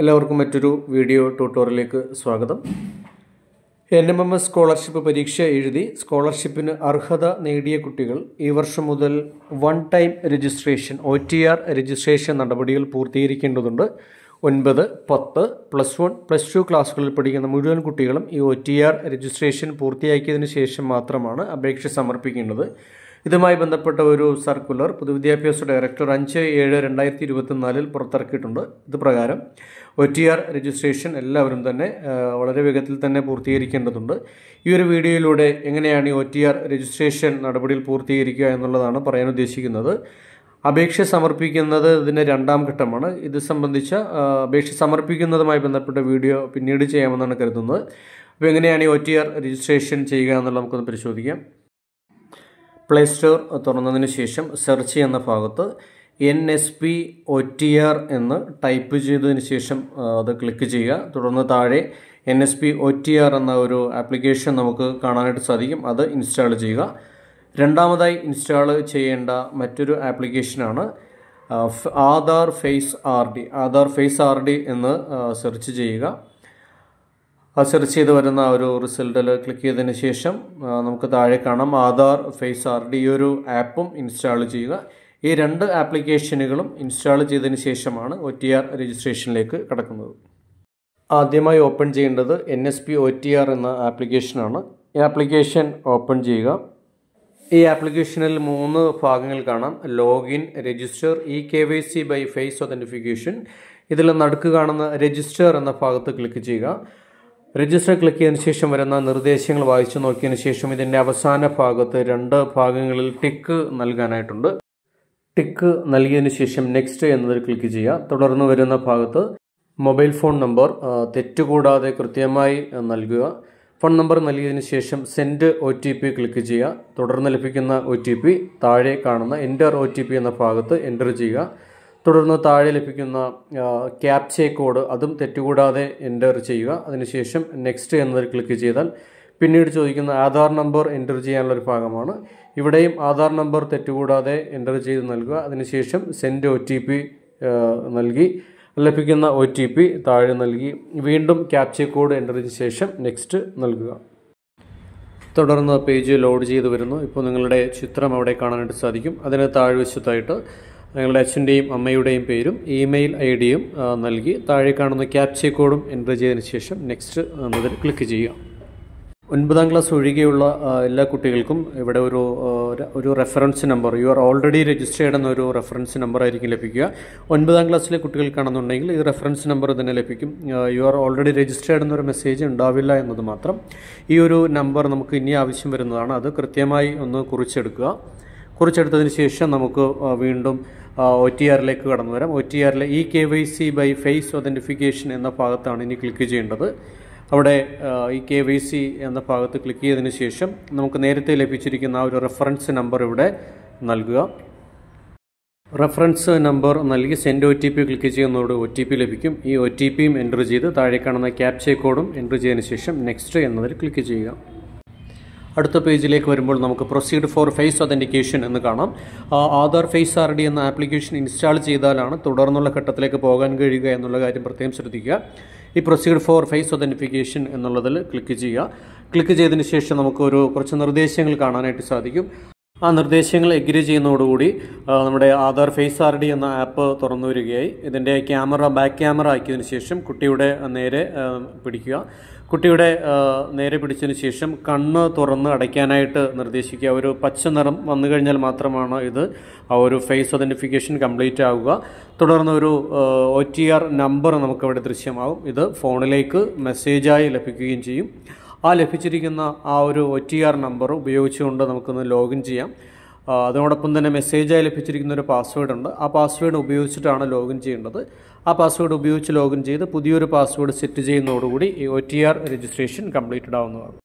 എല്ലാവർക്കും മറ്റൊരു വീഡിയോ ട്യൂട്ടോറിയലിലേക്ക് സ്വാഗതം N M M S scholarship പരീക്ഷ എഴുതി സ്കോളർഷിപ്പിന് അർഹത നേടിയ കുട്ടികൾ ഈ വർഷം മുതൽ one time registration O T R registration നടപടികൾ പൂർത്തീകരിക്കേണ്ടതുണ്ട് ഒൻപത് പത്ത് പ്ലസ് വൺ പ്ലസ് ടു ക്ലാസ്സുകളിൽ പഠിക്കുന്ന മുഴുവൻ കുട്ടികളും ഈ ഒ ടി ആർ രജിസ്ട്രേഷൻ പൂർത്തിയാക്കിയതിന് ശേഷം മാത്രമാണ് അപേക്ഷ സമർപ്പിക്കേണ്ടത് ഇതുമായി ബന്ധപ്പെട്ട ഒരു സർക്കുലർ പൊതുവിദ്യാഭ്യാസ ഡയറക്ടർ അഞ്ച് ഏഴ് രണ്ടായിരത്തി ഇരുപത്തിനാലിൽ പുറത്തിറക്കിയിട്ടുണ്ട് ഇത് പ്രകാരം ഒ ടി ആർ രജിസ്ട്രേഷൻ എല്ലാവരും തന്നെ വളരെ വേഗത്തിൽ തന്നെ പൂർത്തീകരിക്കേണ്ടതുണ്ട് ഈ ഒരു വീഡിയോയിലൂടെ എങ്ങനെയാണ് ഈ ഒ ടി ആർ രജിസ്ട്രേഷൻ നടപടിയിൽ പൂർത്തീകരിക്കുക എന്നുള്ളതാണ് പറയാൻ ഉദ്ദേശിക്കുന്നത് അപേക്ഷ സമർപ്പിക്കുന്നത് ഇതിൻ്റെ രണ്ടാം ഘട്ടമാണ് ഇത് സംബന്ധിച്ച അപേക്ഷ സമർപ്പിക്കുന്നതുമായി ബന്ധപ്പെട്ട വീഡിയോ പിന്നീട് ചെയ്യാമെന്നാണ് കരുതുന്നത് അപ്പോൾ എങ്ങനെയാണ് ഈ ഒ ടി ആർ രജിസ്ട്രേഷൻ ചെയ്യുക എന്നുള്ളത് നമുക്കൊന്ന് പരിശോധിക്കാം പ്ലേ സ്റ്റോർ തുറന്നതിന് ശേഷം സെർച്ച് എന്ന ഭാഗത്ത് N S P O T R എന്ന് ടൈപ്പ് ചെയ്തതിന് ശേഷം അത് ക്ലിക്ക് ചെയ്യുക തുടർന്ന് താഴെ N S P O T R എന്ന ഒരു ആപ്ലിക്കേഷൻ നമുക്ക് കാണാനായിട്ട് സാധിക്കും അത് ഇൻസ്റ്റാൾ ചെയ്യുക രണ്ടാമതായി ഇൻസ്റ്റാൾ ചെയ്യേണ്ട മറ്റൊരു ആപ്ലിക്കേഷനാണ് Aadhaar face R D Aadhaar face R D എന്ന് സെർച്ച് ചെയ്യുക ആ സെർച്ച് ചെയ്ത് വരുന്ന ഒരു റിസൾട്ടിൽ ക്ലിക്ക് ചെയ്തതിന് ശേഷം നമുക്ക് താഴെ കാണാം ആധാർ ഫേസ് ആർ ഡി ഈ ഒരു ആപ്പും ഇൻസ്റ്റാൾ ചെയ്യുക ഈ രണ്ട് ആപ്ലിക്കേഷനുകളും ഇൻസ്റ്റാൾ ചെയ്തതിന് ശേഷമാണ് ഒ ടി ആർ രജിസ്ട്രേഷനിലേക്ക് കടക്കുന്നത് ആദ്യമായി ഓപ്പൺ ചെയ്യേണ്ടത് N S P O T R എന്ന ആപ്ലിക്കേഷനാണ് ഈ ആപ്ലിക്കേഷൻ ഓപ്പൺ ചെയ്യുക ഈ ആപ്ലിക്കേഷനിൽ മൂന്ന് ഭാഗങ്ങൾ കാണാം login register E K Y C by face authentication ഇതിൽ നടുക്ക് കാണുന്ന രജിസ്റ്റർ എന്ന ഭാഗത്ത് ക്ലിക്ക് ചെയ്യുക രജിസ്റ്റർ ക്ലിക്ക് ചെയ്തതിനു ശേഷം വരുന്ന നിർദ്ദേശങ്ങൾ വായിച്ചു നോക്കിയതിന് ശേഷം ഇതിൻ്റെ അവസാന ഭാഗത്ത് രണ്ട് ഭാഗങ്ങളിൽ ടിക്ക് നൽകാനായിട്ടുണ്ട് ടിക്ക് നൽകിയതിനു ശേഷം നെക്സ്റ്റ് എന്നതിൽ ക്ലിക്ക് ചെയ്യുക തുടർന്ന് വരുന്ന ഭാഗത്ത് മൊബൈൽ ഫോൺ നമ്പർ തെറ്റുകൂടാതെ കൃത്യമായി നൽകുക ഫോൺ നമ്പർ നൽകിയതിനു ശേഷം send O T P click ചെയ്യുക തുടർന്ന് ലഭിക്കുന്ന ഒ ടി പി താഴെ കാണുന്ന എൻ്റർ ഒ ടി പി എന്ന ഭാഗത്ത് എൻ്റർ ചെയ്യുക തുടർന്ന് താഴെ ലഭിക്കുന്ന ക്യാപ്ചെ കോഡ് അതും തെറ്റുകൂടാതെ എൻ്റർ ചെയ്യുക അതിനുശേഷം നെക്സ്റ്റ് എന്നതിൽ ക്ലിക്ക് ചെയ്താൽ പിന്നീട് ചോദിക്കുന്ന ആധാർ നമ്പർ എൻ്റർ ചെയ്യാനുള്ള ഒരു ഭാഗമാണ് ഇവിടെയും ആധാർ നമ്പർ തെറ്റുകൂടാതെ എൻ്റർ ചെയ്ത് നൽകുക അതിനുശേഷം സെൻഡ് ഒ ടി പി നൽകി ലഭിക്കുന്ന ഒ ടി പി താഴെ നൽകി വീണ്ടും ക്യാപ്ചെ കോഡ് എൻ്റർ ചെയ്ത ശേഷം നെക്സ്റ്റ് നൽകുക തുടർന്ന് പേജ് ലോഡ് ചെയ്ത് വരുന്നു ഇപ്പോൾ നിങ്ങളുടെ ചിത്രം അവിടെ കാണാനായിട്ട് സാധിക്കും അതിന് താഴ്വശത്തായിട്ട് നിങ്ങളുടെ അച്ഛൻ്റെയും അമ്മയുടെയും പേരും ഇമെയിൽ ഐ ഡിയും നൽകി താഴെ കാണുന്ന ക്യാപ്ച കോഡും എൻ്റർ ചെയ്തതിന് ശേഷം നെക്സ്റ്റ് എന്നതിൽ ക്ലിക്ക് ചെയ്യുക ഒൻപതാം ക്ലാസ് ഒഴികെയുള്ള എല്ലാ കുട്ടികൾക്കും ഇവിടെ ഒരു ഒരു reference number U R already registered എന്നൊരു റെഫറൻസ് നമ്പർ ആയിരിക്കും ലഭിക്കുക ഒൻപതാം ക്ലാസ്സിലെ കുട്ടികൾക്കാണെന്നുണ്ടെങ്കിൽ ഈ റെഫറൻസ് നമ്പർ തന്നെ ലഭിക്കും യു ആർ ഓൾറെഡി രജിസ്റ്റേർഡ് എന്നൊരു മെസ്സേജ് ഉണ്ടാവില്ല എന്നത് മാത്രം ഈ ഒരു നമ്പർ നമുക്ക് ഇനി ആവശ്യം വരുന്നതാണ് അത് കൃത്യമായി ഒന്ന് കുറിച്ചെടുക്കുക കുറിച്ചെടുത്തതിന് ശേഷം നമുക്ക് വീണ്ടും ഒ ടി ആറിലേക്ക് കടന്നു വരാം ഒ ടി ആറിലെ E K Y C by face authentication എന്ന ഭാഗത്താണ് ഇനി ക്ലിക്ക് ചെയ്യേണ്ടത് അവിടെ ഈ കെ വൈ സി എന്ന ഭാഗത്ത് ക്ലിക്ക് ചെയ്തതിന് ശേഷം നമുക്ക് നേരത്തെ ലഭിച്ചിരിക്കുന്ന ആ ഒരു റെഫറൻസ് നമ്പർ ഇവിടെ നൽകുക റെഫറൻസ് നമ്പർ നൽകി send O T P click ചെയ്യുന്നതോട് ഒ ടി പി ലഭിക്കും ഈ ഒ ടി പിയും എൻ്റർ ചെയ്ത് താഴെ കാണുന്ന ക്യാപ്ചേ കോഡും എൻ്റർ ചെയ്തതിന് ശേഷം നെക്സ്റ്റ് എന്നതിൽ ക്ലിക്ക് ചെയ്യുക അടുത്ത പേജിലേക്ക് വരുമ്പോൾ നമുക്ക് പ്രൊസീഡ് ഫോർ ഫേസ് ഒതൻറ്റിക്കേഷൻ എന്ന് കാണാം ആധാർ ഫേസ് ആർ ഡി എന്ന ആപ്ലിക്കേഷൻ ഇൻസ്റ്റാൾ ചെയ്താലാണ് തുടർന്നുള്ള ഘട്ടത്തിലേക്ക് പോകാൻ കഴിയുക എന്നുള്ള കാര്യം പ്രത്യേകം ശ്രദ്ധിക്കുക ഈ പ്രൊസീഡ് ഫോർ ഫേസ് ഒതൻറ്റിഫിക്കേഷൻ എന്നുള്ളതിൽ ക്ലിക്ക് ചെയ്യുക ക്ലിക്ക് ചെയ്തതിന് ശേഷം നമുക്ക് ഒരു കുറച്ച് നിർദ്ദേശങ്ങൾ കാണാനായിട്ട് സാധിക്കും ആ നിർദ്ദേശങ്ങൾ എഗ്രി ചെയ്യുന്നതോടുകൂടി നമ്മുടെ ആധാർ ഫേസ് ആർ ഡി എന്ന ആപ്പ് തുറന്നു വരികയായി ഇതിൻ്റെ ക്യാമറ ബാക്ക് ക്യാമറ ആക്കിയതിന് ശേഷം കുട്ടിയുടെ നേരെ പിടിക്കുക കുട്ടിയുടെ നേരെ പിടിച്ചതിന് ശേഷം കണ്ണ് തുറന്ന് അടയ്ക്കാനായിട്ട് നിർദ്ദേശിക്കുക ഒരു പച്ച നിറം വന്നു കഴിഞ്ഞാൽ മാത്രമാണ് ഇത് ആ ഒരു ഫേസ് ഐഡൻറ്റിഫിക്കേഷൻ കംപ്ലീറ്റ് ആവുക തുടർന്ന് ഒരു ഒ ടി ആർ നമ്പർ നമുക്കവിടെ ദൃശ്യമാകും ഇത് ഫോണിലേക്ക് മെസ്സേജായി ലഭിക്കുകയും ചെയ്യും ആ ലഭിച്ചിരിക്കുന്ന ആ ഒരു ഒ ടി ആർ നമ്പർ ഉപയോഗിച്ചുകൊണ്ട് നമുക്കൊന്ന് ലോഗിൻ ചെയ്യാം അതോടൊപ്പം തന്നെ മെസ്സേജായി ലഭിച്ചിരിക്കുന്ന ഒരു പാസ്വേഡ് ഉണ്ട് ആ പാസ്വേഡ് ഉപയോഗിച്ചിട്ടാണ് ലോഗിൻ ചെയ്യേണ്ടത് ആ പാസ്വേഡ് ഉപയോഗിച്ച് ലോഗിൻ ചെയ്ത് പുതിയൊരു പാസ്വേഡ് സെറ്റ് ചെയ്യുന്നതോടുകൂടി ഈ O T R registration completed ആവുന്നതാണ്